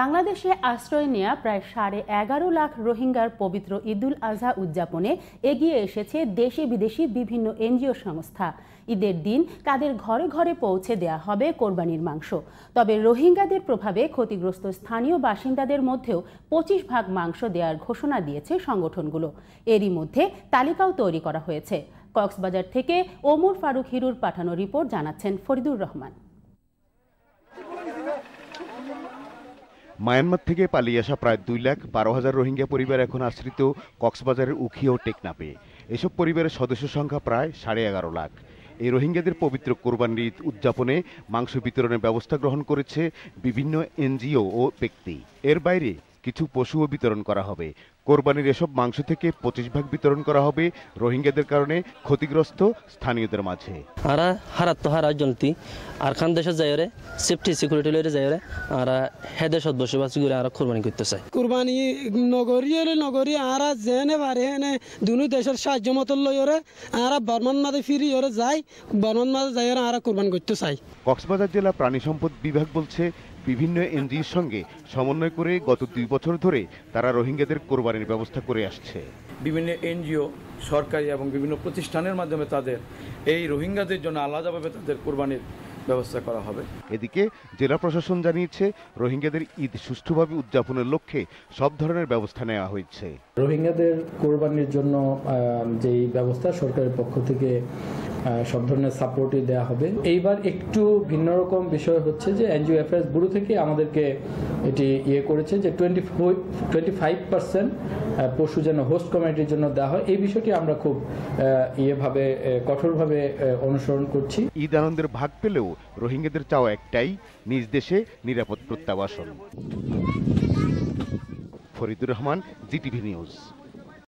বাংলাদেশে আশ্রয় নেয়া প্রায় সাড়ে এগারো লাখ রোহিঙ্গার পবিত্র ঈদুল আজহা উদযাপনে এগিয়ে এসেছে দেশি বিদেশি বিভিন্ন এনজিও সংস্থা ঈদের দিন তাদের ঘরে ঘরে পৌঁছে দেয়া হবে কোরবানির মাংস তবে রোহিঙ্গাদের প্রভাবে ক্ষতিগ্রস্ত স্থানীয় বাসিন্দাদের মধ্যেও পঁচিশ ভাগ মাংস দেওয়ার ঘোষণা দিয়েছে সংগঠনগুলো এরই মধ্যে তালিকাও তৈরি করা হয়েছে কক্সবাজার থেকে ওমর ফারুক হিরুর পাঠানো রিপোর্ট জানাচ্ছেন ফরিদুর রহমান মায়ানমার থেকে পালিয়ে আসা প্রায় দুই লাখ বারো হাজার রোহিঙ্গা পরিবার এখন আশ্রিত কক্সবাজারের উখি ও টেকনাপে এসব পরিবারের সদস্য সংখ্যা প্রায় সাড়ে এগারো লাখ এই রোহিঙ্গাদের পবিত্র কোরবান ঈদ উদযাপনে মাংস বিতরণের ব্যবস্থা গ্রহণ করেছে বিভিন্ন এনজিও ও ব্যক্তি এর বাইরে কিছু পশুও বিতরণ করা হবে কোরবানির এসব মাংস থেকে পঁচিশ ভাগ বিতরণ করা হবে রোহিঙ্গাদের কারণে ক্ষতিগ্রস্ত স্থানীয়দের মাঝে আরা হারাত হারা জলতি আর খান দেশের যায় রে সেফটি সিকিউরিটি লয়ে যায় রে আর হে দেশত বসবাস করে আর কোরবানি করতে চাই কোরবানি নগরী হলে নগরী আর যেনে বারে এনে দুনু দেশের সাহায্য মতো লই রে আর বর্মান মাদে ফিরি ওরে যায় বর্মান মাঝে যায় আর কোরবানি করতে চায় কক্সবাজার জেলা প্রাণী সম্পদ বিভাগ বলছে বিভিন্ন এনজিওর সঙ্গে সমন্বয় করে গত দুই বছর ধরে তারা রোহিঙ্গাদের কোরবানি খাবারের ব্যবস্থা করে আসছে বিভিন্ন এনজিও সরকারি এবং বিভিন্ন প্রতিষ্ঠানের মাধ্যমে তাদের এই রোহিঙ্গাদের জন্য আলাদাভাবে তাদের কোরবানির ব্যবস্থা করা হবে এদিকে জেলা প্রশাসন জানিয়েছে রোহিঙ্গাদের ঈদ সুষ্ঠুভাবে উদযাপনের লক্ষ্যে সব ধরনের ব্যবস্থা নেওয়া হয়েছে রোহিঙ্গাদের কোরবানির জন্য যেই ব্যবস্থা সরকারের পক্ষ থেকে সব ধরনের সাপোর্টই দেওয়া হবে এইবার একটু ভিন্ন রকম বিষয় হচ্ছে যে এনজিও অ্যাফেয়ার্স ব্যুরো থেকে আমাদেরকে এটি ইয়ে করেছে যে টোয়েন্টি টোয়েন্টি ফাইভ পার্সেন্ট পশু যেন হোস্ট কমিটির জন্য দেওয়া হয় এই বিষয়টি আমরা খুব ইয়েভাবে কঠোরভাবে অনুসরণ করছি ঈদ আনন্দের ভাগ পেলেও রোহিঙ্গাদের চাওয়া একটাই নিজ দেশে নিরাপদ প্রত্যাবাসন ফরিদুর রহমান জিটিভি নিউজ